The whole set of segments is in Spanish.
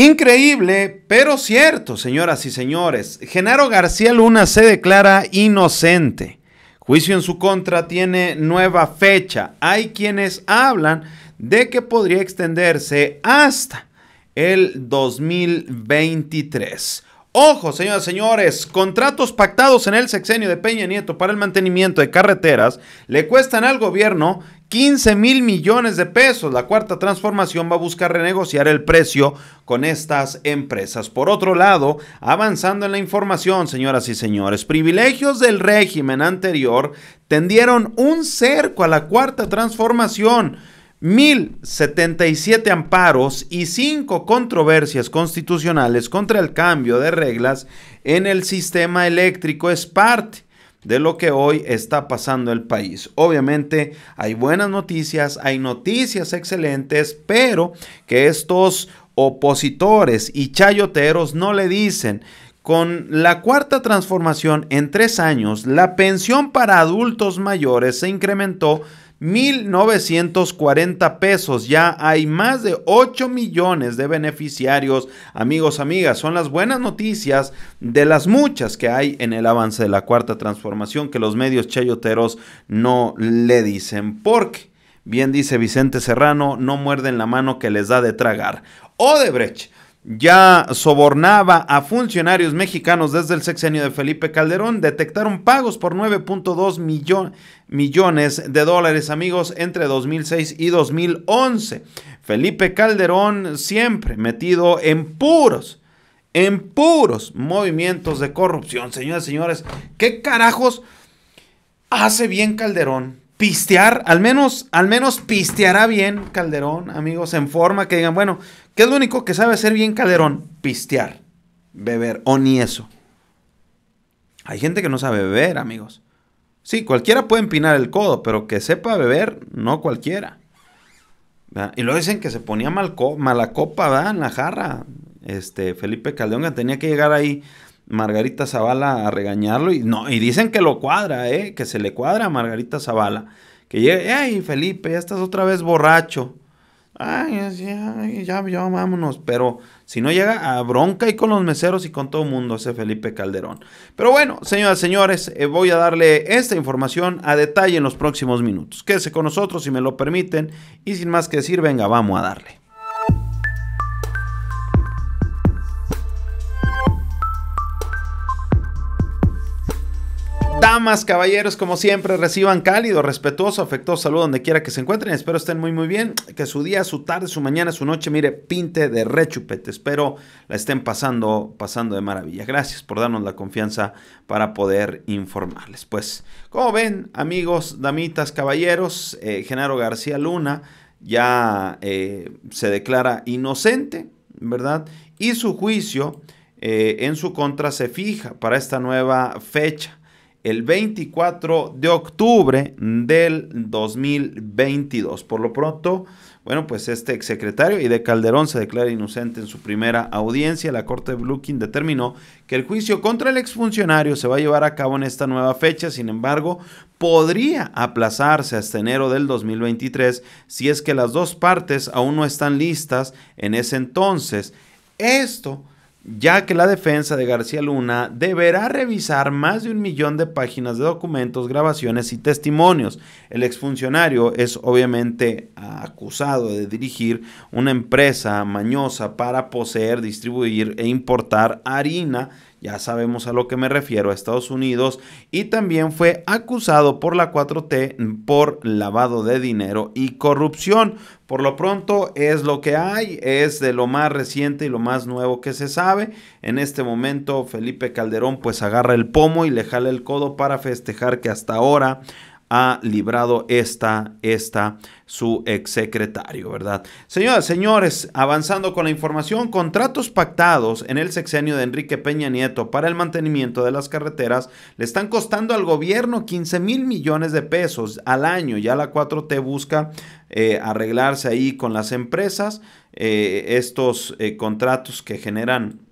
Increíble, pero cierto, señoras y señores. Genaro García Luna se declara inocente. Juicio en su contra tiene nueva fecha. Hay quienes hablan de que podría extenderse hasta el 2023. Ojo, señoras y señores, contratos pactados en el sexenio de Peña Nieto para el mantenimiento de carreteras le cuestan al gobierno 15 mil millones de pesos. La cuarta transformación va a buscar renegociar el precio con estas empresas. Por otro lado, avanzando en la información, señoras y señores, privilegios del régimen anterior tendieron un cerco a la cuarta transformación. 1077 amparos y 5 controversias constitucionales contra el cambio de reglas en el sistema eléctrico es de lo que hoy está pasando el país. Obviamente hay buenas noticias, hay noticias excelentes, pero que estos opositores y chayoteros no le dicen con la cuarta transformación en tres años, la pensión para adultos mayores se incrementó 1.940 pesos. Ya hay más de 8 millones de beneficiarios. Amigos, amigas, son las buenas noticias de las muchas que hay en el avance de la cuarta transformación que los medios chayoteros no le dicen. Porque, bien dice Vicente Serrano, no muerden la mano que les da de tragar. Odebrecht ya sobornaba a funcionarios mexicanos desde el sexenio de Felipe Calderón, detectaron pagos por 9.2 millones de dólares, amigos, entre 2006 y 2011. Felipe Calderón siempre metido en puros, en puros movimientos de corrupción. Señoras y señores, ¿qué carajos hace bien Calderón? pistear, al menos, al menos pisteará bien Calderón, amigos, en forma que digan, bueno, ¿qué es lo único que sabe hacer bien Calderón? Pistear, beber, o ni eso. Hay gente que no sabe beber, amigos. Sí, cualquiera puede empinar el codo, pero que sepa beber, no cualquiera. Y luego dicen que se ponía mal mala copa, ¿verdad? En la jarra. Este, Felipe Calderón tenía que llegar ahí Margarita Zavala a regañarlo y no, y dicen que lo cuadra, ¿eh? que se le cuadra a Margarita Zavala. Que llega ay Felipe, ya estás otra vez borracho. Ay, ya, ya, vámonos. Pero si no llega a bronca y con los meseros y con todo el mundo, ese Felipe Calderón. Pero bueno, señoras, y señores, eh, voy a darle esta información a detalle en los próximos minutos. Quédese con nosotros si me lo permiten. Y sin más que decir, venga, vamos a darle. más caballeros, como siempre, reciban cálido, respetuoso, afectuoso saludo donde quiera que se encuentren. Espero estén muy, muy bien. Que su día, su tarde, su mañana, su noche, mire, pinte de rechupete. Espero la estén pasando, pasando de maravilla. Gracias por darnos la confianza para poder informarles. Pues, como ven, amigos, damitas, caballeros, eh, Genaro García Luna ya eh, se declara inocente, ¿verdad? Y su juicio eh, en su contra se fija para esta nueva fecha el 24 de octubre del 2022. Por lo pronto, bueno, pues este exsecretario y de Calderón se declara inocente en su primera audiencia. La Corte de Blukin determinó que el juicio contra el exfuncionario se va a llevar a cabo en esta nueva fecha. Sin embargo, podría aplazarse hasta enero del 2023 si es que las dos partes aún no están listas en ese entonces. Esto ya que la defensa de García Luna deberá revisar más de un millón de páginas de documentos, grabaciones y testimonios. El exfuncionario es obviamente acusado de dirigir una empresa mañosa para poseer, distribuir e importar harina ya sabemos a lo que me refiero, a Estados Unidos, y también fue acusado por la 4T por lavado de dinero y corrupción. Por lo pronto es lo que hay, es de lo más reciente y lo más nuevo que se sabe. En este momento Felipe Calderón pues agarra el pomo y le jala el codo para festejar que hasta ahora ha librado esta, esta, su exsecretario, ¿verdad? Señoras, señores, avanzando con la información, contratos pactados en el sexenio de Enrique Peña Nieto para el mantenimiento de las carreteras le están costando al gobierno 15 mil millones de pesos al año. Ya la 4T busca eh, arreglarse ahí con las empresas, eh, estos eh, contratos que generan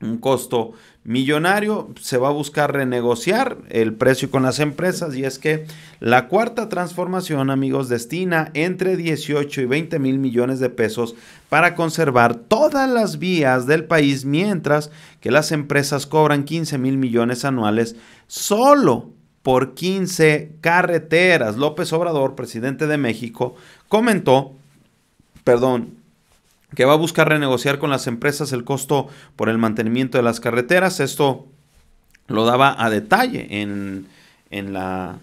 un costo millonario, se va a buscar renegociar el precio con las empresas y es que la cuarta transformación, amigos, destina entre 18 y 20 mil millones de pesos para conservar todas las vías del país, mientras que las empresas cobran 15 mil millones anuales solo por 15 carreteras. López Obrador, presidente de México, comentó, perdón, que va a buscar renegociar con las empresas el costo por el mantenimiento de las carreteras. Esto lo daba a detalle en, la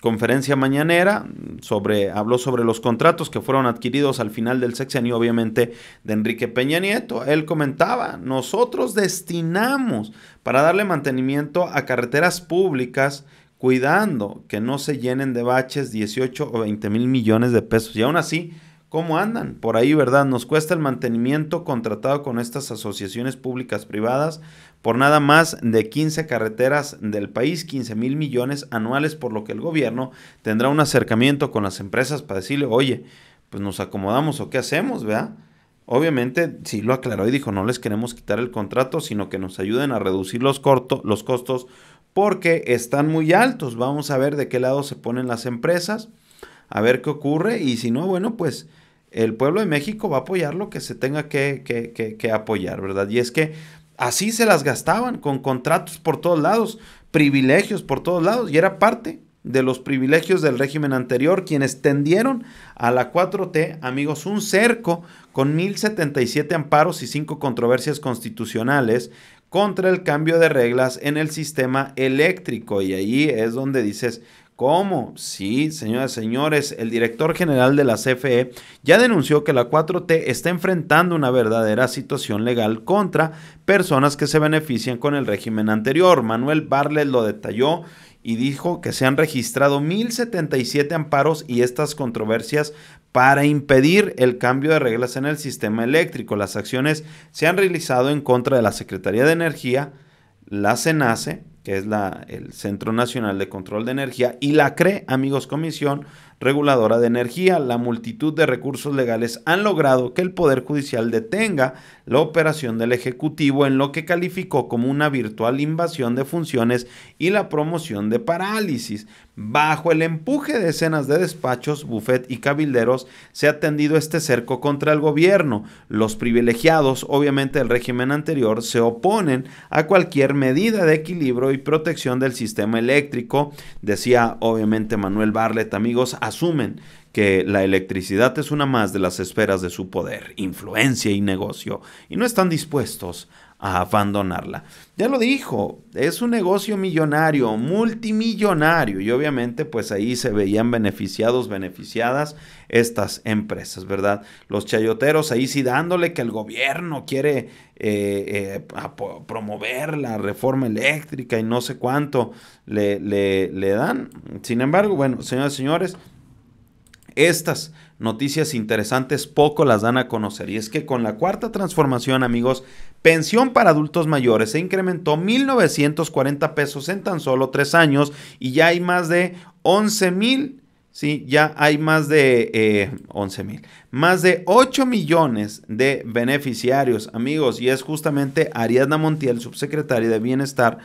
conferencia mañanera sobre habló sobre los contratos que fueron adquiridos al final del sexenio obviamente de Enrique Peña Nieto. Él comentaba, "Nosotros destinamos para darle mantenimiento a carreteras públicas cuidando que no se llenen de baches 18 o 20 mil millones de pesos. Y aún así, ¿Cómo andan? Por ahí, ¿verdad? Nos cuesta el mantenimiento contratado con estas asociaciones públicas privadas por nada más de 15 carreteras del país, 15 mil millones anuales, por lo que el gobierno tendrá un acercamiento con las empresas para decirle, oye, pues nos acomodamos o qué hacemos, ¿verdad? Obviamente, sí lo aclaró y dijo, no les queremos quitar el contrato, sino que nos ayuden a reducir los, los costos porque están muy altos. Vamos a ver de qué lado se ponen las empresas, a ver qué ocurre y si no, bueno, pues el pueblo de México va a apoyar lo que se tenga que, apoyar, ¿verdad? Y es que así se las gastaban, con contratos por todos lados, privilegios por todos lados, y era parte de los privilegios del régimen anterior, quienes tendieron a la 4T, amigos, un cerco con 1077 amparos y 5 controversias constitucionales contra el cambio de reglas en el sistema eléctrico. Y ahí es donde dices, ¿Cómo? Sí, señoras y señores, el director general de la CFE ya denunció que la 4T está enfrentando una verdadera situación legal contra personas que se benefician con el régimen anterior. Manuel Barlet lo detalló y dijo que se han registrado 1077 amparos y estas controversias para impedir el cambio de reglas en el sistema eléctrico. Las acciones se han realizado en contra de la Secretaría de Energía, la CENACE, que es la, el Centro Nacional de Control de Energía, y la CRE, amigos, Comisión Reguladora de Energía, la multitud de recursos legales han logrado que el Poder Judicial detenga la operación del Ejecutivo en lo que calificó como una virtual invasión de funciones y la promoción de parálisis. Bajo el empuje de decenas de despachos, bufet y cabilderos, se ha tendido este cerco contra el gobierno. Los privilegiados, obviamente del régimen anterior, se oponen a cualquier medida de equilibrio y protección del sistema eléctrico. Decía obviamente Manuel Barlet, amigos, asumen que la electricidad es una más de las esferas de su poder, influencia y negocio, y no están dispuestos a abandonarla. Ya lo dijo, es un negocio millonario, multimillonario, y obviamente pues ahí se veían beneficiados, beneficiadas estas empresas, ¿verdad? Los chayoteros ahí sí dándole que el gobierno quiere eh, eh, promover la reforma eléctrica y no sé cuánto le, dan. Sin embargo, bueno, señoras y señores, estas noticias interesantes poco las dan a conocer. Y es que con la cuarta transformación, amigos, pensión para adultos mayores se incrementó 1.940 pesos en tan solo tres años y ya hay más de 11.000 Sí, ya hay más de eh, 11 mil, más de 8 millones de beneficiarios, amigos, y es justamente Ariadna Montiel, subsecretaria de Bienestar,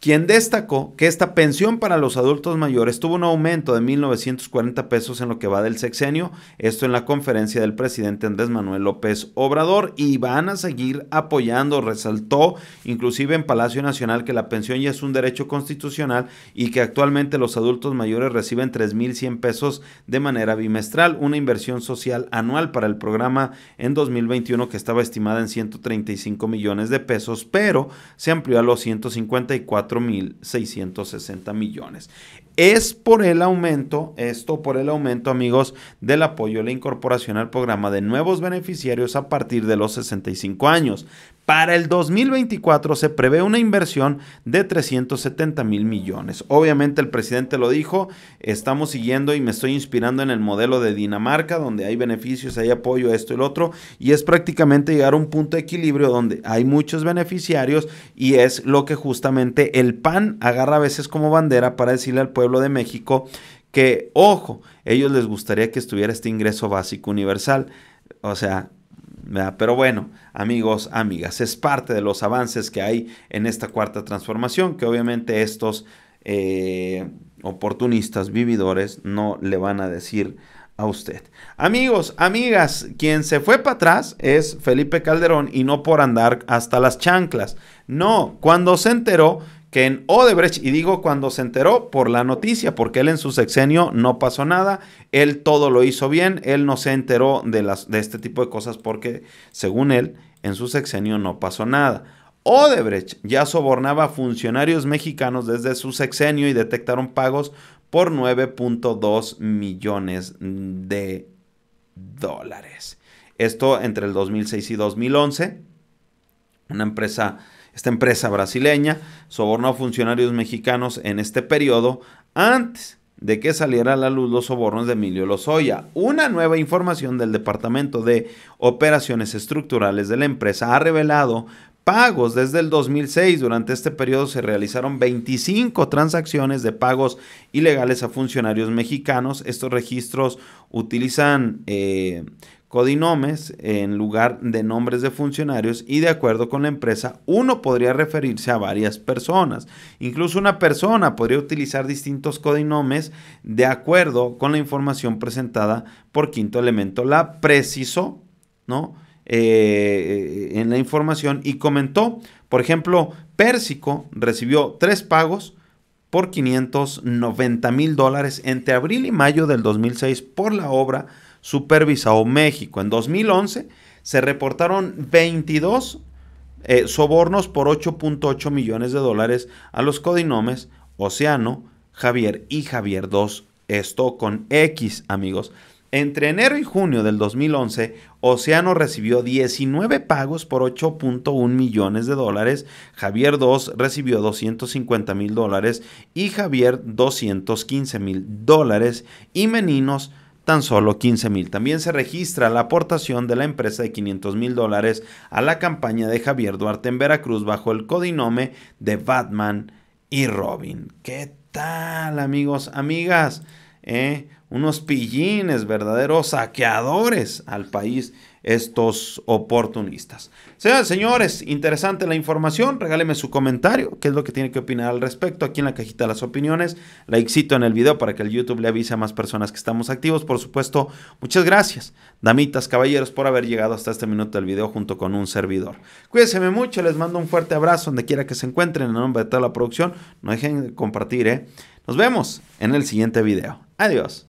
quien destacó que esta pensión para los adultos mayores tuvo un aumento de 1.940 pesos en lo que va del sexenio, esto en la conferencia del presidente Andrés Manuel López Obrador, y van a seguir apoyando, resaltó inclusive en Palacio Nacional que la pensión ya es un derecho constitucional y que actualmente los adultos mayores reciben 3.100 pesos de manera bimestral, una inversión social anual para el programa en 2021 que estaba estimada en 135 millones de pesos, pero se amplió a los 154 4.660 millones. Es por el aumento, esto por el aumento, amigos, del apoyo a la incorporación al programa de nuevos beneficiarios a partir de los 65 años, para el 2024 se prevé una inversión de 370 mil millones. Obviamente el presidente lo dijo, estamos siguiendo y me estoy inspirando en el modelo de Dinamarca, donde hay beneficios, hay apoyo, esto y el otro, y es prácticamente llegar a un punto de equilibrio donde hay muchos beneficiarios y es lo que justamente el PAN agarra a veces como bandera para decirle al pueblo de México que, ojo, ellos les gustaría que estuviera este ingreso básico universal. O sea, pero bueno, amigos, amigas, es parte de los avances que hay en esta cuarta transformación, que obviamente estos eh, oportunistas vividores no le van a decir a usted. Amigos, amigas, quien se fue para atrás es Felipe Calderón y no por andar hasta las chanclas. No, cuando se enteró que en Odebrecht, y digo cuando se enteró por la noticia, porque él en su sexenio no pasó nada, él todo lo hizo bien, él no se enteró de, las, de este tipo de cosas porque, según él, en su sexenio no pasó nada. Odebrecht ya sobornaba a funcionarios mexicanos desde su sexenio y detectaron pagos por 9.2 millones de dólares. Esto entre el 2006 y 2011, una empresa esta empresa brasileña sobornó a funcionarios mexicanos en este periodo antes de que saliera a la luz los sobornos de Emilio Lozoya. Una nueva información del Departamento de Operaciones Estructurales de la empresa ha revelado pagos desde el 2006. Durante este periodo se realizaron 25 transacciones de pagos ilegales a funcionarios mexicanos. Estos registros utilizan eh, codinomes en lugar de nombres de funcionarios y de acuerdo con la empresa, uno podría referirse a varias personas. Incluso una persona podría utilizar distintos codinomes de acuerdo con la información presentada por Quinto Elemento. La precisó, ¿no? Eh, eh, en la información y comentó, por ejemplo, Pérsico recibió tres pagos por 590 mil dólares entre abril y mayo del 2006 por la obra supervisado México. En 2011 se reportaron 22 eh, sobornos por 8.8 millones de dólares a los codinomes Océano, Javier y Javier 2. Esto con X, amigos. Entre enero y junio del 2011, Oceano recibió 19 pagos por 8.1 millones de dólares, Javier 2 recibió 250 mil dólares y Javier 215 mil dólares y Meninos tan solo 15 mil. También se registra la aportación de la empresa de 500 mil dólares a la campaña de Javier Duarte en Veracruz bajo el codinome de Batman y Robin. ¿Qué tal, amigos, amigas? ¿Eh? Unos pillines, verdaderos saqueadores al país estos oportunistas. Señoras señores, interesante la información. Regáleme su comentario, qué es lo que tiene que opinar al respecto. Aquí en la cajita de las opiniones, La likecito en el video para que el YouTube le avise a más personas que estamos activos. Por supuesto, muchas gracias, damitas, caballeros, por haber llegado hasta este minuto del video junto con un servidor. Cuídense mucho, les mando un fuerte abrazo donde quiera que se encuentren. En nombre de toda la producción, no dejen de compartir, ¿eh? Nos vemos en el siguiente video. Adiós.